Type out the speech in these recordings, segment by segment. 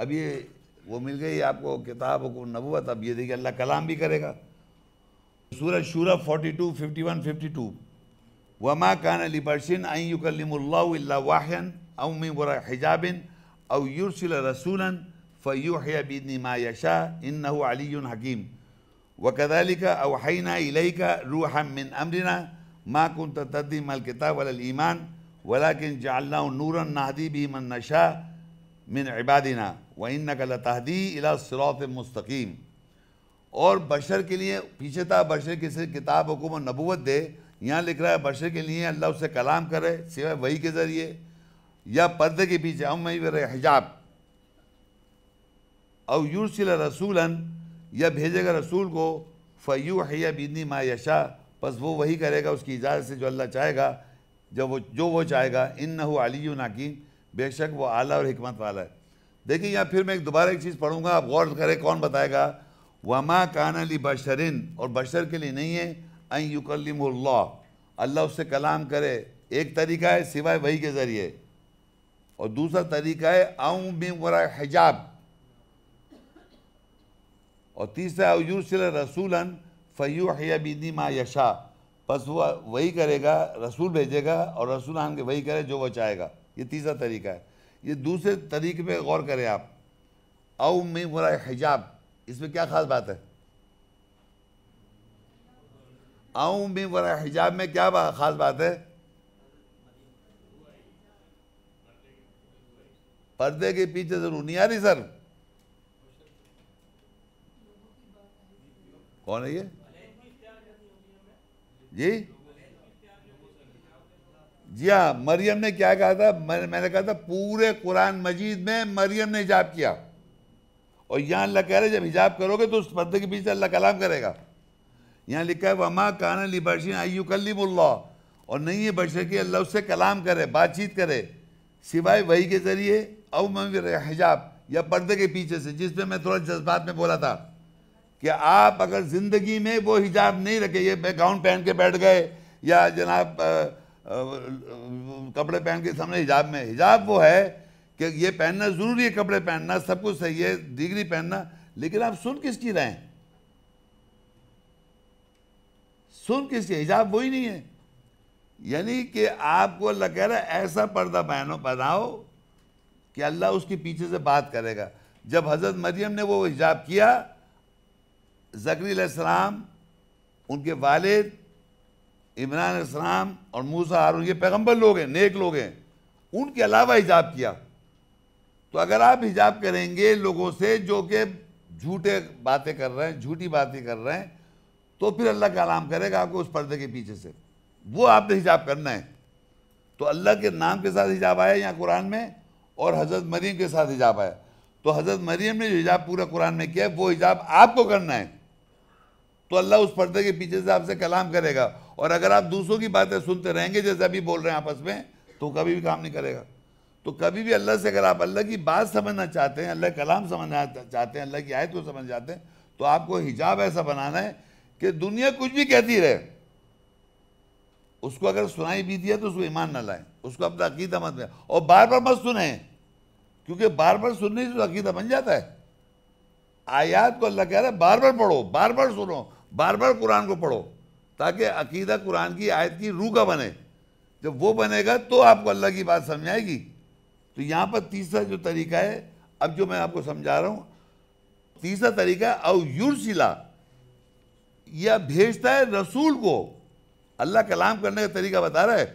اب یہ وہ مل گئی آپ کو کتاب و نبوت اب یہ دیکھیں اللہ کلام بھی کرے گا سورہ شورہ 42-51-52 وَمَا كَانَ لِبَرْشِنْ أَن يُكَلِّمُ اللَّهُ إِلَّا وَحْيًا أَوْ مِنْ وَرَى حِجَابٍ أَوْ يُرْسِلَ رَسُولًا فَيُوحِيَ بِإِذْنِ مَا يَشَاء إِنَّهُ عَلِيٌّ حَكِيمٌ وَكَذَلِكَ أَوْحَيْنَا إِلَيْكَ رُوحًا مِّنْ أَمْرِنَا مَا كُنْتَ تَدِّي مَا الْكِتَابَ وَلَا الْإِيمَانِ وَلَكِنْ جَعَلْنَاهُ نُورًا نَهْدِي بِهِ مَنْ نَشَاءُ मिन इबादिना व इन लतहदी इला सरात मुस्तकीम और बशर के लिए पीछे था बशर किसी किताब हुकुम नबूत दे यहाँ लिख रहा है बशर के लिए अल्लाह उससे कलाम करे सिवाय वही के ज़रिए या पर्दे के पीछे हम वही हिजाब और यूसिल रसूलन या भेजेगा रसूल को फ़यू हैया बीनी मा यशा बस वो वही करेगा उसकी इजाज़त से जो अल्लाह चाहेगा जब वो जो वो चाहेगा इन नली नाकिम बेशक वो आला और हमत वाला है देखिए यहाँ फिर मैं एक दोबारा एक चीज़ पढ़ूंगा आप गौर करें कौन बताएगा वमा कान अली बशरिन और बशर के लिए नहीं है अन युकलम अल्लाह उससे कलाम करे एक तरीका है सिवाय वही के ज़रिए और दूसरा तरीका है आऊ बिम हिजाब और तीसरा यूसिल रसूलन फ़यू हयाबीदी मा यशा बस वो वही करेगा रसूल भेजेगा और रसूल आन के वही करे जो वो चाहेगा ये तीसरा तरीका है ये दूसरे तरीके पे गौर करें आप औ में मुरा हिजाब इसमें क्या ख़ास बात है औ में वरा हिजाब में क्या बा, ख़ास बात है पर्दे के पीछे जरूर नहीं आ रही सर कौन है ये जी जी हाँ मरियम ने क्या कहा था मैं, मैंने कहा था पूरे कुरान मजीद में मरियम ने हिजाब किया और यहाँ अल्लाह कह रहे जब हिजाब करोगे तो उस पर्दे के पीछे अल्लाह कलाम करेगा यहाँ लिखा है वमा काना लिबर्शिन आयु कल्लिमुल्ला और नहीं है बशर की अल्लाह उससे कलाम करे बातचीत करे सिवाय वही के ज़रिए अवमन हिजाब या पर्दे के पीछे से जिसमें मैं थोड़ा जज्बात में बोला था कि आप अगर ज़िंदगी में वो हिजाब नहीं रखे ये गाउन पहन के बैठ गए या जनाब कपड़े पहन के सामने हिजाब में हिजाब वो है कि ये पहनना ज़रूरी है कपड़े पहनना सब कुछ सही है डिग्री पहनना लेकिन आप सुन किसकी रहे हैं सुन किसकी हिजाब वही नहीं है यानी कि आपको अल्लाह कह रहा है ऐसा पर्दा पहनो बनाओ कि अल्लाह उसके पीछे से बात करेगा जब हज़रत मरियम ने वो हिजाब किया जकरी सलाम उनके वालिद इमरान इस्लाम और मूसा हारून ये पैगंबर लोग हैं नेक लोग हैं उनके अलावा हिजाब किया तो अगर आप हिजाब करेंगे लोगों से जो कि झूठे बातें कर रहे हैं झूठी बातें कर रहे हैं तो फिर अल्लाह का आलाम करेगा आपको उस पर्दे के पीछे से वो आपने हिजाब करना है तो अल्लाह के नाम के साथ हिजाब आया यहाँ कुरान में और हज़रत मरीम के साथ हिजाब आया तो हज़रत मरीम ने जो हिजाब पूरा कुरान में किया वो हिजाब आपको करना है तो अल्लाह उस पर्दे के पीछे से आपसे कलाम करेगा और अगर आप दूसरों की बातें सुनते रहेंगे जैसे अभी बोल रहे हैं आपस में तो कभी भी काम नहीं करेगा तो कभी भी अल्लाह से अगर आप अल्लाह की बात समझना चाहते हैं अल्लाह कलाम समझना चाहते हैं अल्लाह की आयत को समझ जाते हैं तो आपको हिजाब ऐसा बनाना है कि दुनिया कुछ भी कहती रहे उसको अगर सुनाई भी दिया तो उसको ईमान ना लाएं उसको अपना अकीदा मत में और बार बार मत सुने क्योंकि बार बार सुनने से तो अकीदा बन जाता है आयात को अल्लाह कह रहा है बार बार पढ़ो बार बार सुनो बार बार कुरान को पढ़ो ताकि अकीदा कुरान की आयत की रूह का बने जब वो बनेगा तो आपको अल्लाह की बात समझ आएगी तो यहाँ पर तीसरा जो तरीका है अब जो मैं आपको समझा रहा हूँ तीसरा तरीका और युरसिला यह भेजता है रसूल को अल्लाह कलाम करने का तरीका बता रहा है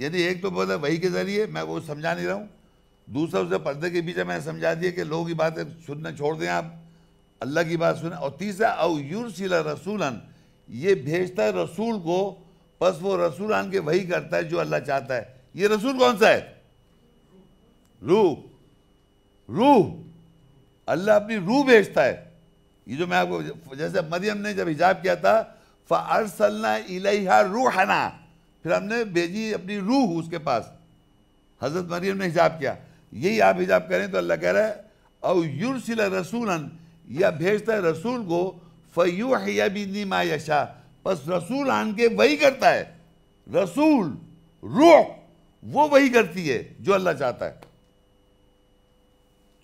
यानी एक तो बोला वही के ज़रिए मैं वो समझा नहीं रहा हूँ दूसरा उसे पर्दे के बीच मैंने समझा दिया कि लोगों की बातें सुनना छोड़ दें आप अल्लाह की बात सुने और तीसरा और युरसिला रसूलन ये भेजता है रसूल को बस वो रसूल आन के वही करता है जो अल्लाह चाहता है ये रसूल कौन सा है रूह रूह अल्लाह अपनी रूह भेजता है ये जो मैं आपको जैसे मरियम ने जब हिजाब किया था फ़ारसलना इलाहा रूहना फिर हमने भेजी अपनी रूह उसके पास हज़रत मरियम ने हिजाब किया यही आप हिजाब करें तो अल्लाह कह रहा है और युरसिला रसूलन या भेजता है रसूल को फयू हयाबिनी मायशा बस रसूल आन के वही करता है रसूल रूह वो वही करती है जो अल्लाह चाहता है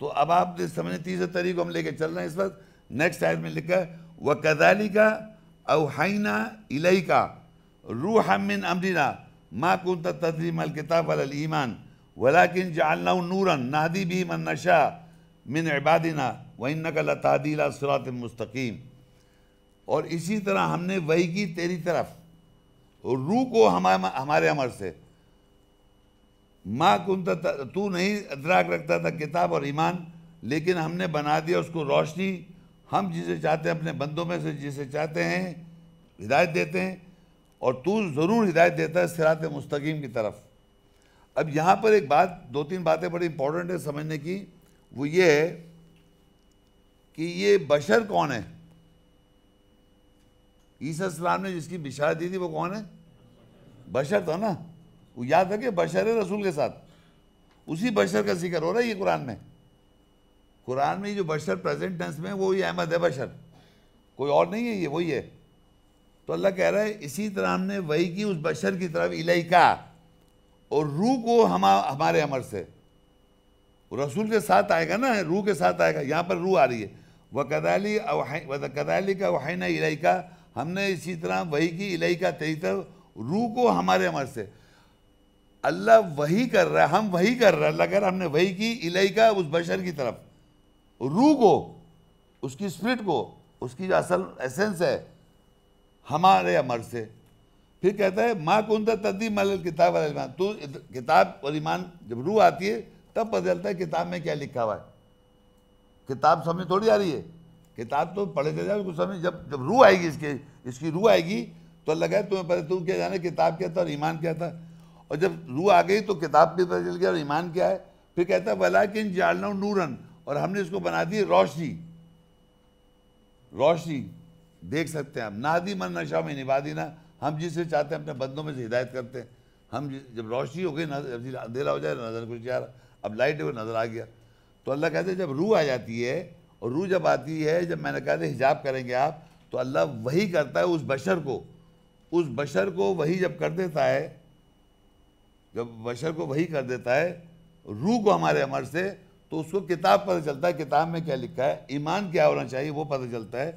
तो अब आप समझने तीसरे तरीको हम लेके चल रहे हैं इस वक्त नेक्स्ट आयत में लिखा है वह कदाली का अवहाइना इलई का रूह हमिन अमरीना माँ कुन तदरीमल किताब ईमान वलाकिन जालना नूरन नादी भी मन नशा मिन इबादिना वही नकल तादीला सुरात मुस्तकीम और इसी तरह हमने वही की तेरी तरफ रू को हमारे हमारे अमर से माँ कुंत तू नहीं अदराक रखता था किताब और ईमान लेकिन हमने बना दिया उसको रोशनी हम जिसे चाहते हैं अपने बंदों में से जिसे चाहते हैं हिदायत देते हैं और तू ज़रूर हिदायत देता है सिरात मुस्तकीम की तरफ अब यहाँ पर एक बात दो तीन बातें बड़ी इंपॉर्टेंट है समझने की वो ये है कि ये बशर कौन है ईसा ने जिसकी बिशार दी थी वो कौन है बशर था ना वो याद रखे बशर है रसूल के साथ उसी बशर का जिक्र हो रहा है ये कुरान में कुरान में जो बशर प्रेजेंट टेंस में वो ही अहमद है बशर कोई और नहीं है ये वही है तो अल्लाह कह रहा है इसी तरह हमने वही की उस बशर की तरफ इलाइका और रूह को हम हमारे अमर से रसूल के साथ आएगा ना रूह के साथ आएगा यहाँ पर रूह आ रही है वह कदाली वह कदाली का वहना इलाइका हमने इसी तरह वही की इलाही का तेईतर रू को हमारे अमर से अल्लाह वही कर रहा है हम वही कर रहे हैं अल्लाह कर हमने वही की इलाही का उस बशर की तरफ रू को उसकी स्प्रिट को उसकी जो असल एसेंस है हमारे अमर से फिर कहता है माँ कौन था तदी मल किताब वाल ईमान किताब और ईमान जब रूह आती है तब पता चलता है किताब में क्या लिखा हुआ है किताब सामने थोड़ी आ रही है किताब तो पढ़े दे जाए उसको समझ जब जब रूह आएगी इसके इसकी रूह आएगी तो अल्लाह कहे तुम्हें पता तुम क्या जाने किताब क्या था और ईमान क्या था और जब रूह आ गई तो किताब भी पता चल गया और ईमान क्या है फिर कहता है भला कि जालना नूरन और हमने इसको बना दी रोशनी रोशनी देख सकते हैं हम नादी मन नशा में निबादी ना हम जिसे चाहते हैं अपने बंदों में से हिदायत करते हैं हम जब रोशनी हो गई अंधेरा हो जाए नज़र कुछ यार अब लाइट हो नज़र आ गया तो अल्लाह कहते हैं जब रूह आ जाती है और रूह जब आती है जब मैंने कहा था हिजाब करेंगे आप तो अल्लाह वही करता है उस बशर को उस बशर को वही जब कर देता है जब बशर को वही कर देता है रूह को हमारे अमर से तो उसको किताब पता चलता है किताब में क्या लिखा है ईमान क्या होना चाहिए वो पता चलता है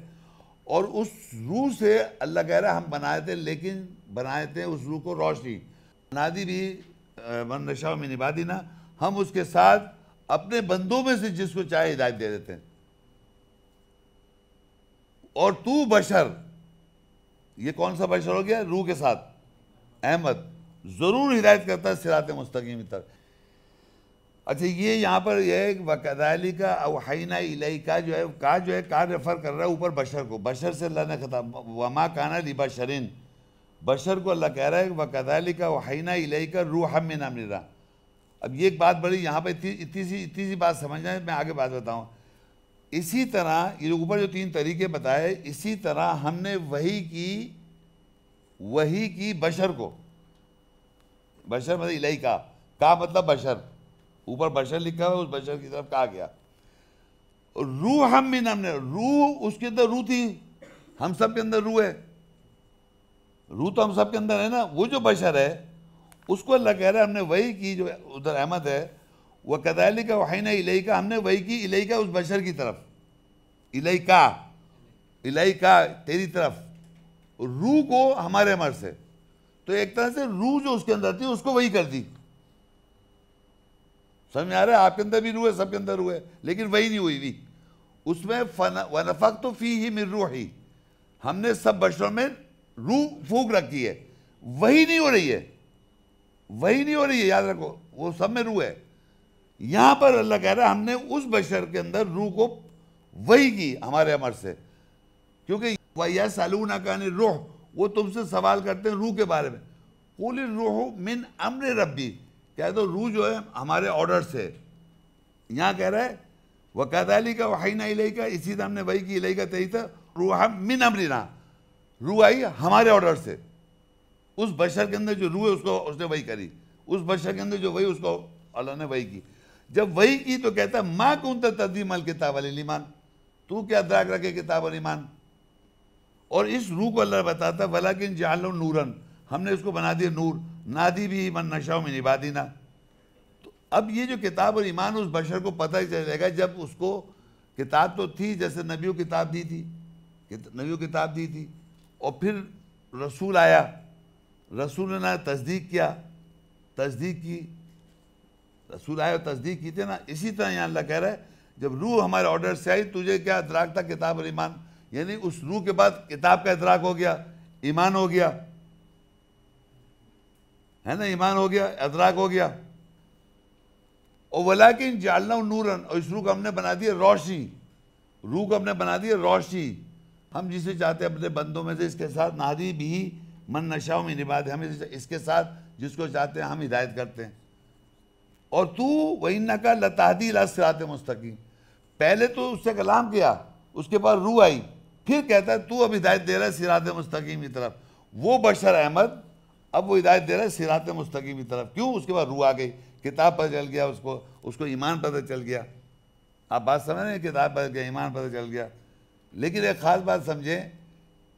और उस रूह से अल्लाह कह रहा है हम बनाए थे लेकिन बनाए थे उस रूह को रोशनी नादी भी मन नशा में निभा दी ना हम उसके साथ अपने बंदों में से जिसको चाहे हिदायत दे देते हैं और तू बशर ये कौन सा बशर हो गया रूह के साथ अहमद ज़रूर हिदायत करता है सिरात मुस्तकीम तक अच्छा ये यहाँ पर यह है वकदाली का अवहना इलाई का जो है का जो है का रेफ़र कर रहा है ऊपर बशर को बशर से अल्लाह ने खता वमा काना लिबा शरीन बशर को अल्लाह कह रहा है वकदाली का वहना इलाई का रूह हम में नाम ले रहा अब ये एक बात बड़ी यहाँ पर इतनी इतनी सी इतनी सी बात समझना है मैं आगे बात बताऊँ इसी तरह ये ऊपर जो तीन तरीके बताए इसी तरह हमने वही की वही की बशर को बशर मतलब इलाई का का मतलब बशर ऊपर बशर लिखा हुआ उस बशर की तरफ कहा गया रूह हम भी हमने रूह उसके अंदर रूह थी हम सब के अंदर रूह है रूह तो हम सब के अंदर है ना वो जो बशर है उसको अल्लाह कह रहा है हमने वही की जो उधर अहमद है वह कदाली का वही ना इलाई का हमने वही की इलाई का उस बशर की तरफ इलाई का इलाई का तेरी तरफ रूह को हमारे अमर से तो एक तरह से रूह जो उसके अंदर थी उसको वही कर दी समझ आ रहा है आपके अंदर भी रूह है सबके अंदर रूह है लेकिन वही नहीं हुई भी उसमें वनफक तो फी ही मिर रूह ही हमने सब बशरों में रूह फूक रखी है वही नहीं हो रही है वही नहीं हो रही है याद रखो वो सब में रूह है यहां पर अल्लाह कह रहा है हमने उस बशर के अंदर रूह को वही की हमारे अमर से क्योंकि वह सालूना का रूह वो तुमसे सवाल करते हैं रूह के बारे में कुल रूह मिन अमर रबी कह दो रूह जो है हमारे ऑर्डर से यहां कह रहा है वकादाली का ना इलाई का इसी तरह हमने वही की इलई का तही था रूह मिन अमरिना रूह आई हमारे ऑर्डर से उस बशर के अंदर जो रूह है उसको उसने वही करी उस बशर के अंदर जो वही उसको अल्लाह ने वही की जब वही की तो कहता है माँ कौन तदीम अल किताब अलीमान तू क्या दाग रखे किताब अलीमान और इस रूह को अल्लाह बताता है किन जाल नूरन हमने उसको बना दिया नूर नादी भी मन नशाओं में निभा दीना तो अब ये जो किताब और ईमान उस बशर को पता ही चलेगा जब उसको किताब तो थी जैसे नबियों किताब दी थी नबियों किताब दी थी और फिर रसूल आया रसूल ने तस्दीक किया तस्दीक की रसूल आए और तस्दीक की थी ना इसी तरह यहाँ अल्लाह कह रहा है जब रूह हमारे ऑर्डर से आई तुझे क्या इतराक था किताब और ईमान यानी उस रूह के बाद किताब का इतराक हो गया ईमान हो गया है ना ईमान हो गया अदराक हो गया और कि जालना नूरन और इस रूह को हमने बना दिया रोशनी रूह को हमने बना दिया रोशनी हम जिसे चाहते हैं अपने बंदों में से इसके साथ नादी भी मन नशाओं में निभाते हम इसके साथ जिसको चाहते हैं हम हिदायत करते हैं और तू वही न का लतादी लात मुस्तकीम पहले तो उससे कलाम किया उसके बाद रूह आई फिर कहता है तू अब हिदायत दे रहा है सिरात मुस्तकीम की तरफ वो बशर अहमद अब वो हिदायत दे रहा है सिरात मुस्तकीम की तरफ क्यों उसके बाद रूह आ गई किताब पता चल गया उसको उसको ईमान पता चल गया आप बात समझ रहे हैं किताब पता गया ईमान पता चल गया लेकिन एक ख़ास बात समझें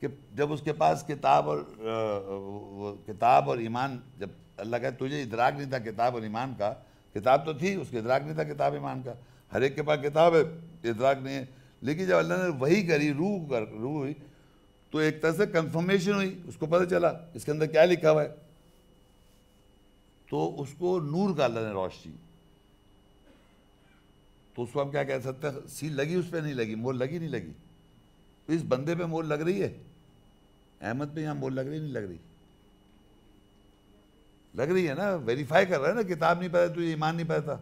कि जब उसके पास किताब और किताब और ईमान जब अल्लाह कहे तुझे इतराक नहीं था किताब और ईमान का किताब तो थी उसके इदराक नहीं था किताब ईमान का हर एक के पास किताब है इदराक नहीं है लेकिन जब अल्लाह ने वही करी रूह कर रूह हुई तो एक तरह से कंफर्मेशन हुई उसको पता चला इसके अंदर क्या लिखा हुआ है तो उसको नूर का अल्लाह ने रोशनी तो उसको हम क्या कह सकते हैं सी लगी उस पर नहीं लगी मोर लगी नहीं लगी इस बंदे पे मोर लग रही है अहमद पे यहाँ मोर लग रही नहीं लग रही लग रही है ना वेरीफाई कर रहा है ना किताब नहीं पता तुझे ईमान नहीं पता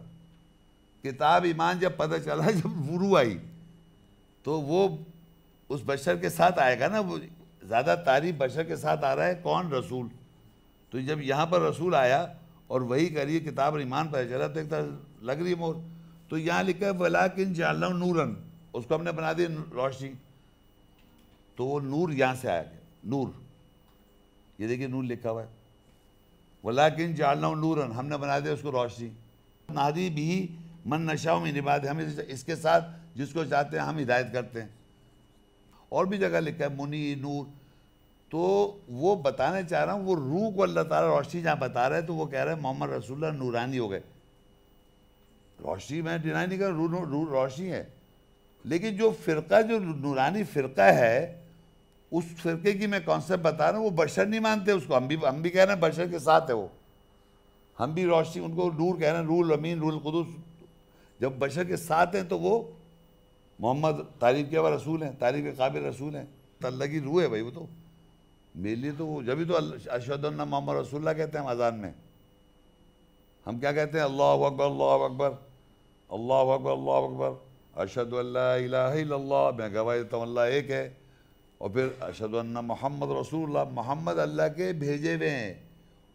किताब ईमान जब पता चला जब वुरू आई तो वो उस बशर के साथ आएगा ना वो ज़्यादा तारीफ बशर के साथ आ रहा है कौन रसूल तो जब यहाँ पर रसूल आया और वही करिए किताब और ईमान पता चला तो एक तरह लग रही मोर तो यहाँ लिखा है वला किन जाल नूरन उसको हमने बना दिया रोशनी तो वो नूर यहाँ से आया गया नूर ये देखिए नूर लिखा हुआ है वलाकिन जालना नूरन हमने बना दिया उसको रोशनी नादी भी मन नशाओं में निभाते हम इसके साथ जिसको चाहते हैं हम हिदायत करते हैं और भी जगह लिखा है मुनी नूर तो वो बताने चाह रहा हूँ वो रूह को अल्लाह ताला रोशनी जहाँ बता रहे हैं तो वो कह रहे हैं मोहम्मद रसूल्ला नूरानी हो गए रोशनी मैं डिनाई नहीं कर रू, रू रोशनी है लेकिन जो फ़िरका जो नूरानी फ़िरका है उस फिरके की मैं कॉन्सेप्ट बता रहा हूँ वो बशर नहीं मानते उसको हम भी हम भी कह रहे हैं बशर के साथ है वो हम भी रोशनी उनको नूर कह रहे हैं रूल अमीन रूल खुदस जब बशर के साथ हैं तो वो मोहम्मद तारीफ के वाला रसूल हैं तारीफ के काबिल रसूल हैं तो अल्लाह की रूह है भाई वो तो मेरे लिए तो वो जब भी तो अशदुल्ला मोहम्मद रसुल्ला कहते हैं हम अजान में हम क्या कहते हैं अल्लाह अकबर अल्लाह अकबर अल्लाह अकबर अल्लाह अकबर अरशद मैं गवाह देता हूँ अल्लाह एक है और फिर अरशद मोहम्मद रसूल मोहम्मद अल्लाह के भेजे हुए हैं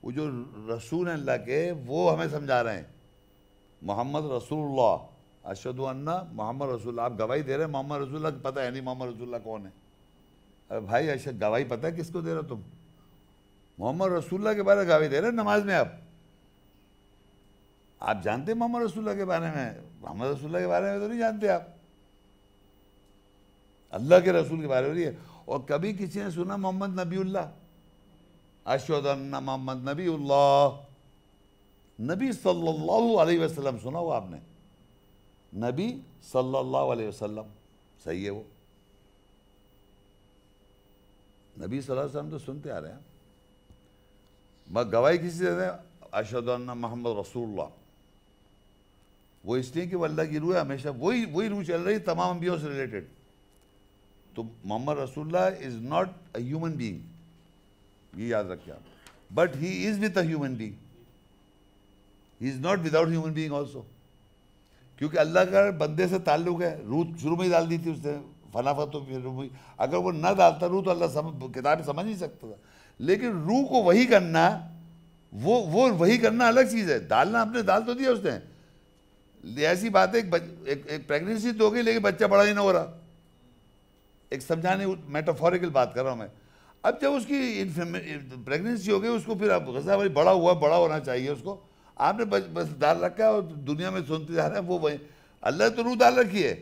वो जो रसूल हैं अल्लाह के वो हमें समझा रहे हैं मोहम्मद रसूल अरशद मोहम्मद रसूल आप गवाही दे रहे हैं मोहम्मद रसूल पता है नहीं मोहम्मद रसूल कौन है अरे भाई अशद गवाही पता है किसको दे रहे हो तुम मोहम्मद रसूल के बारे में गवाही दे रहे हैं नमाज में आप आप जानते हैं मोहम्मद रसूल के बारे में मोहम्मद रसूल के बारे में तो नहीं जानते आप अल्लाह के रसूल के बारे में नहीं है और कभी किसी ने सुना मोहम्मद नबीउल्ला अशोदन्ना मोहम्मद नबीउल्ला नबी सल्लल्लाहु अलैहि वसल्लम सुना हुआ आपने नबी सल्लल्लाहु अलैहि वसल्लम सही है वो नबी सल्लल्लाहु अलैहि वसल्लम तो सुनते आ रहे हैं मैं गवाही किसी देते हैं अशदन्ना मोहम्मद रसूल्ला वो इसलिए कि वल्ला अल्लाह की रूह है हमेशा वही वही रूह चल रही तमाम अम्बियों से रिलेटेड तो मोहम्मद रसुल्ला is not a human being ये याद रखिए आप but he is with a human being he is not without human being also क्योंकि अल्लाह का बंदे से ताल्लुक है रूह शुरू में ही डाल दी थी उसने फनाफा तो फिर अगर वो ना डालता रूह तो अल्लाह सम, किताब समझ नहीं सकता था लेकिन रूह को वही करना वो वो वही करना अलग चीज़ है डालना आपने डाल तो दिया उसने ऐसी बात है एक, एक, एक प्रेगनेंसी तो हो गई लेकिन बच्चा बड़ा ही ना हो रहा एक समझाने मेटाफोरिकल हाँ। बात कर रहा हूँ मैं अब जब उसकी प्रेगनेंसी हो गई उसको फिर अब गजा भाई बड़ा हुआ बड़ा होना चाहिए उसको आपने बस बस डाल रखा है और दुनिया में सुनते जा रहे हैं वो वही अल्लाह तो रू डाल रखी है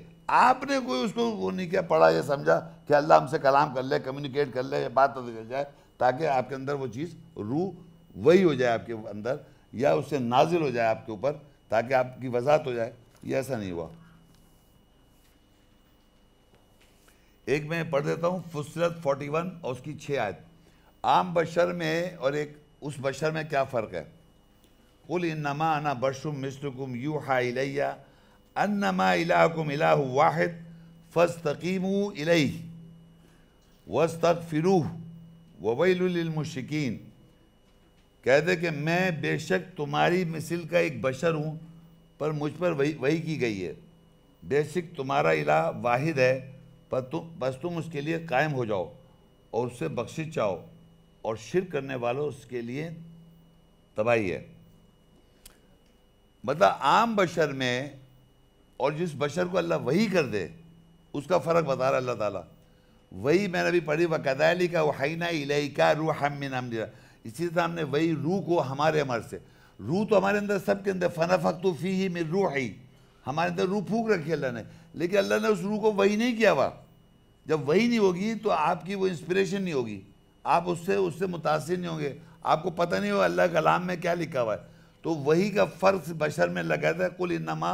आपने कोई उसको वो नहीं किया पढ़ा या समझा कि अल्लाह हमसे कलाम कर ले कम्युनिकेट कर ले या बात कर जाए ताकि आपके अंदर वो चीज़ रू वही हो जाए आपके अंदर या उससे नाजिल हो जाए आपके ऊपर ताकि आपकी वजात हो जाए ये ऐसा नहीं हुआ एक मैं पढ़ देता हूँ फुसरत वन और उसकी छः आयत आम बशर में और एक उस बशर में क्या फ़र्क है कुल इनमा अना बशरुम मिसलकुम यू हाइलैया अन्नमा इलाकुम इलाह वाहिद फ़स्तकीम इलई वस्तक फ़िरूह ववैलमशिकीन कह दे कि मैं बेशक तुम्हारी मिसल का एक बशर हूँ पर मुझ पर वही वही की गई है बेशक तुम्हारा इला वाहिद है पर तुम बस तुम उसके लिए कायम हो जाओ और उससे बख्शिश चाहो और शिर करने वालों उसके लिए तबाही है मतलब आम बशर में और जिस बशर को अल्लाह वही कर दे उसका फ़र्क बता रहा अल्लाह ताला वही मैंने अभी पढ़ी वकदाली का वहीना इलाई का रू हम नाम दिया इसी तरह हमने वही रूह को हमारे अमर से रूह तो हमारे अंदर सब के अंदर फ़ना तो फ़ी ही मेरी रूह ही हमारे अंदर रूह फूक रखी अल्लाह ने लेकिन अल्लाह ने उस रूह को वही नहीं किया हुआ जब वही नहीं होगी तो आपकी वो इंस्पिरेशन नहीं होगी आप उससे उससे मुतासर नहीं होंगे आपको पता नहीं होगा अल्लाह कलाम में क्या लिखा हुआ है तो वही का फ़र्क बशर में लगा था कुल इनमा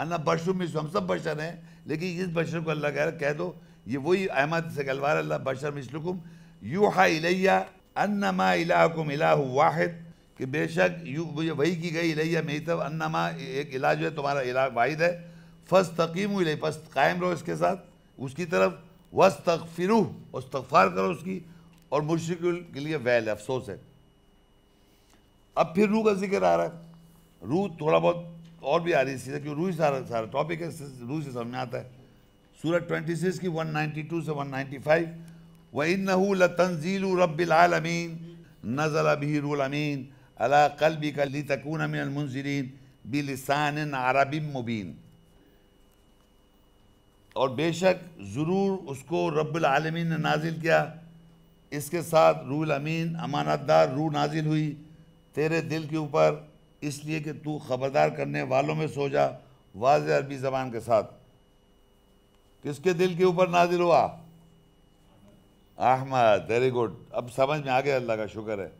अन्ना बशर में हम सब बशर हैं लेकिन इस बशर को अल्लाह कह कह दो ये वही अहमद से गलवार अल्लाह बशर मिसलकुम यू हा इलैया अन्नमा इलाकुम इलाह वाहिद कि बेशक यू मुझे वही की गई इलैया मेरी तब अन्नमा एक इलाज है तुम्हारा इला वाहिद है फस तकीम इलाई फस कायम रहो इसके साथ उसकी तरफ वस्त उस तकफार करो उसकी और मुश्रक के लिए वैल अफसोस है अब फिर रूह का जिक्र आ रहा है रूह थोड़ा बहुत और भी आ रही है क्योंकि रूह ही सारा सारा टॉपिक है रूह से समझ आता है सूरत 26 की 192 से 195 व इन लतनजील रबालमीन नज़ल अबीरमीन अला कलबी का ली तकून अमीन बिलसान अरबी मुबीन और बेशक ज़रूर उसको रब्बुल आलमीन ने नाजिल किया इसके साथ रूल अमीन अमानतदार रूह नाजिल हुई तेरे दिल के ऊपर इसलिए कि तू खबरदार करने वालों में सो जा वाज अरबी ज़बान के साथ किसके दिल के ऊपर नाजिल हुआ अहमद वेरी गुड अब समझ में आ गया अल्लाह का शुक्र है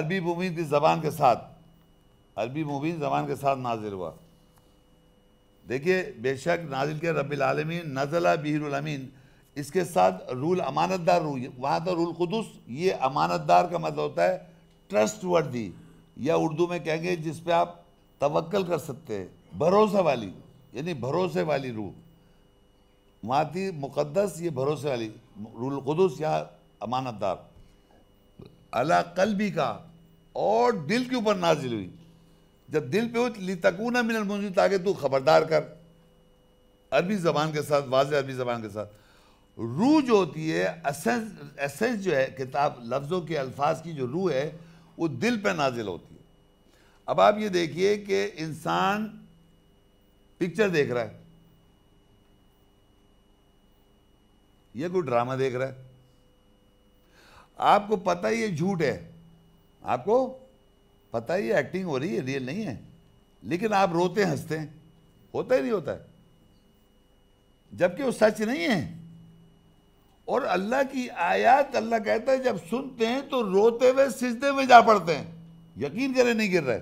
अरबी मुबीन की ज़बान के साथ अरबी मुबीन ज़बान के साथ नाजिल हुआ देखिए बेशक नाजिल के आलमी नज़ला बहरमीन इसके साथ रूल अमानतदार रूल वहाँ तो रूल खुदस ये अमानतदार का मतलब होता है ट्रस्ट वर्दी या उर्दू में कहेंगे जिस पर आप तवक्ल कर सकते हैं भरोसे वाली यानी भरोसे वाली रूह वहाँ थी मुकदस ये भरोसे वाली रूल खुदस या अमानतदार अला भी का और दिल के ऊपर नाजिल हुई जब दिल पे हो लितकूना मिनल मुंजिन ताकि तू खबरदार कर अरबी ज़बान के साथ वाज अरबी ज़बान के साथ रूह जो होती है असेंस असेंस जो है किताब लफ्ज़ों के अल्फाज की जो रूह है वो दिल पे नाजिल होती है अब आप ये देखिए कि इंसान पिक्चर देख रहा है यह कोई ड्रामा देख रहा है आपको पता ही ये झूठ है आपको पता ही एक्टिंग हो रही है रियल नहीं है लेकिन आप रोते हंसते हैं होता ही नहीं होता है जबकि वो सच नहीं है और अल्लाह की आयत अल्लाह कहता है जब सुनते हैं तो रोते हुए सिजदे में जा पड़ते हैं यकीन करें नहीं गिर रहे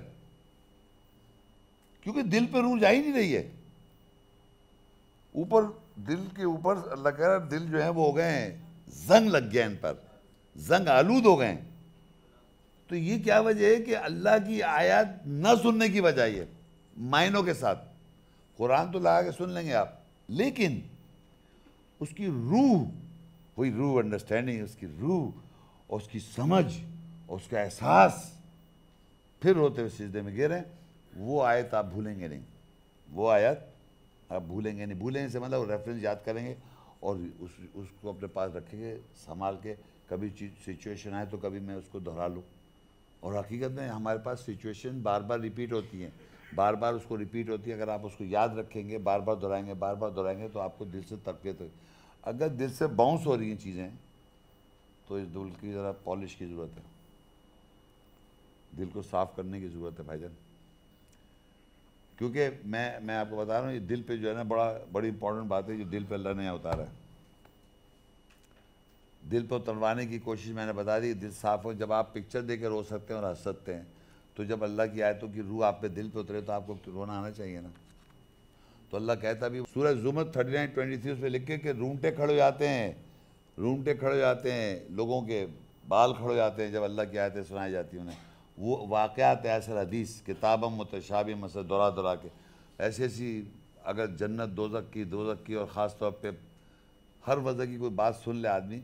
क्योंकि दिल पे रूह जा ही नहीं रही है ऊपर दिल के ऊपर अल्लाह कह रहा दिल जो है वो हो गए हैं जंग लग गया इन पर जंग आलूद हो गए हैं तो ये क्या वजह है कि अल्लाह की आयत न सुनने की वजह ये मायनों के साथ कुरान तो लगा के सुन लेंगे आप लेकिन उसकी रूह वही रूह अंडरस्टैंडिंग उसकी रूह और उसकी समझ और उसका एहसास फिर रोते हुए सिजदे में गिरे वो आयत आप भूलेंगे नहीं वो आयत आप भूलेंगे नहीं भूलेंगे से मतलब रेफरेंस याद करेंगे और उस उसको अपने पास रखेंगे संभाल के कभी सिचुएशन आए तो कभी मैं उसको दोहरा लूँ और हकीकत में हमारे पास सिचुएशन बार बार रिपीट होती हैं बार बार उसको रिपीट होती है अगर आप उसको याद रखेंगे बार बार दोहराएंगे बार बार दोहराएंगे तो आपको दिल से तबके तक तो- अगर दिल से बाउंस हो रही हैं चीज़ें तो इस दिल की ज़रा पॉलिश की ज़रूरत है दिल को साफ़ करने की ज़रूरत है भाईजान क्योंकि मैं मैं आपको बता रहा हूँ ये दिल पे जो है ना बड़ा बड़ी इंपॉर्टेंट बात है जो दिल पे अल्लाह ने उतारा है दिल पर उतरवाने की कोशिश मैंने बता दी दिल साफ़ हो जब आप पिक्चर देकर रो सकते हैं और हंस सकते हैं तो जब अल्लाह की आयतों की रूह आप पे दिल पे उतरे तो आपको रोना आना चाहिए ना तो अल्लाह कहता भी सूरज जुमत थर्टी नाइन ट्वेंटी थ्री उसमें लिख के कि रूंगटे खड़े हो जाते हैं रूंगटे खड़े हो जाते हैं लोगों के बाल खड़े हो जाते हैं जब अल्लाह की आयतें सुनाई जाती हैं उन्हें वो वाक़ात ऐसा हदीस किताब मतशाब मस दौरा दौरा के ऐसी ऐसी अगर जन्नत दोजक की दोजक की और ख़ास तौर पर हर वजह की कोई बात सुन ले आदमी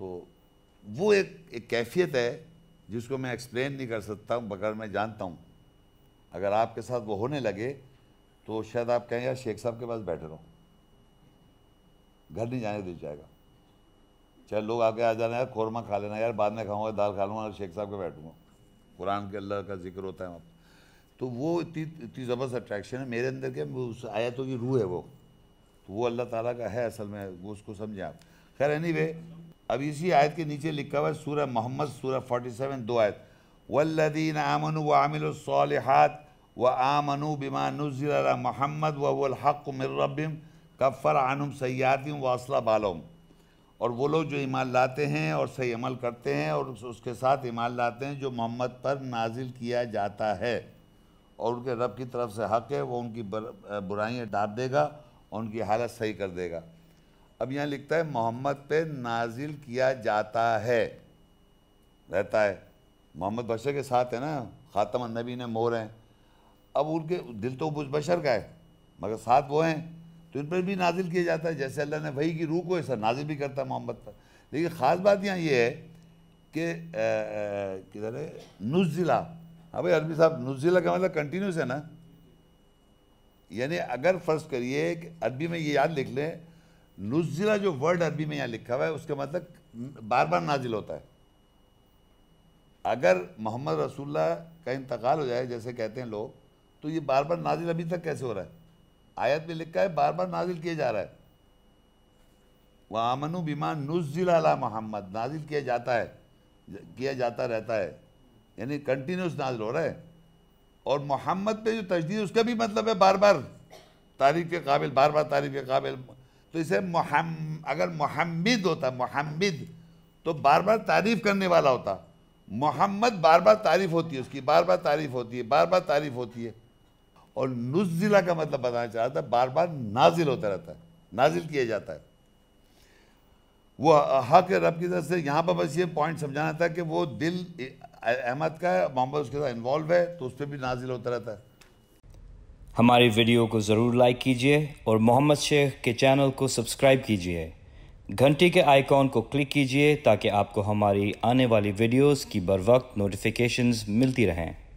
तो वो एक एक कैफियत है जिसको मैं एक्सप्लेन नहीं कर सकता हूँ बगैर मैं जानता हूँ अगर आपके साथ वो होने लगे तो शायद आप कहें यार शेख साहब के पास बैठे रहो घर नहीं जाने दिल जाएगा चाहे लोग आके आ जाना यार कौरमा खा लेना यार बाद में खाऊंगा दाल खा लूँगा शेख साहब के बैठूँगा कुरान के अल्लाह का जिक्र होता है वहाँ तो वो इतनी इतनी ज़बरदस्त अट्रैक्शन है मेरे अंदर के उस आयतों की रूह है वो तो वो अल्लाह ताला का है असल में वो उसको समझें आप खैर एनी वे अब इसी आयत के नीचे लिखा हुआ है सूर्य मोहम्मद सूर्य 47 दो आयत वल्लदीन आमन व आमिल सालहत व आमनु बिमा नज़र महमद वक़ मिर्रबिम कफ़र आनुम सयातिम असला बालम और वो लोग जो ईमान लाते हैं और सही अमल करते हैं और उसके साथ ईमान लाते हैं जो मोहम्मद पर नाजिल किया जाता है और उनके रब की तरफ से हक़ है वो उनकी बुराइयाँ डांप देगा और उनकी हालत सही कर देगा अब यहाँ लिखता है मोहम्मद पे नाजिल किया जाता है रहता है मोहम्मद बशर के साथ है ना ख़ातम नबी ने मोर हैं अब उनके दिल तो बुज बशर का है मगर साथ वो हैं तो इन पर भी नाजिल किया जाता है जैसे अल्लाह ने वही की रूह को ऐसा नाजिल भी करता है मोहम्मद पर लेकिन ख़ास बात यहाँ ये है कि किधर है नुजिला हाँ भाई अरबी साहब नुजिला का मतलब कंटिन्यूस है ना यानी अगर फ़र्ज़ करिए कि अरबी में ये याद लिख लें नुजिला जो वर्ड अरबी में यहाँ लिखा हुआ है उसका मतलब बार बार नाजिल होता है अगर मोहम्मद रसुल्ला का इंतकाल हो जाए जैसे कहते हैं लोग तो ये बार बार नाजिल अभी तक कैसे हो रहा है आयत में लिखा है बार बार नाजिल किया जा रहा है वह आमनु बीमान नुजिला मोहम्मद नाजिल किया जाता है किया जाता रहता है यानी कंटिन्यूस नाजिल हो रहा है और मोहम्मद पे जो तजदीद उसका भी मतलब है बार बार तारीफ के काबिल बार बार तारीफ के काबिल तो इसे मुहम, अगर मोहम्मद होता मोहम्मद तो बार बार तारीफ़ करने वाला होता मोहम्मद बार बार तारीफ़ होती है उसकी बार बार तारीफ़ होती है बार बार तारीफ़ होती है और नुजिला का मतलब बताना चाह रहा था बार बार नाजिल होता रहता है नाजिल किया जाता है वो हक रब की तरफ से यहाँ पर बस ये पॉइंट समझाना था कि वो दिल अहमद का है मोहम्मद उसके साथ इन्वॉल्व है तो उस पर भी नाजिल होता रहता है हमारी वीडियो को ज़रूर लाइक कीजिए और मोहम्मद शेख के चैनल को सब्सक्राइब कीजिए घंटी के आइकॉन को क्लिक कीजिए ताकि आपको हमारी आने वाली वीडियोस की बर वक्त नोटिफिकेशंस मिलती रहें